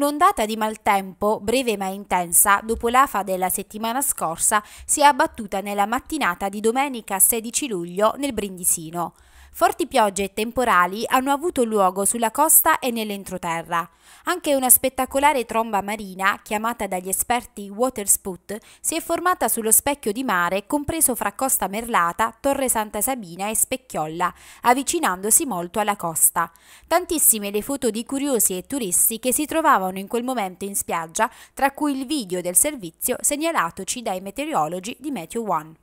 Un'ondata di maltempo, breve ma intensa, dopo l'afa della settimana scorsa, si è abbattuta nella mattinata di domenica 16 luglio nel Brindisino. Forti piogge e temporali hanno avuto luogo sulla costa e nell'entroterra. Anche una spettacolare tromba marina, chiamata dagli esperti water si è formata sullo specchio di mare compreso fra Costa Merlata, Torre Santa Sabina e Specchiolla, avvicinandosi molto alla costa. Tantissime le foto di curiosi e turisti che si trovavano in quel momento in spiaggia, tra cui il video del servizio segnalatoci dai meteorologi di Meteo One.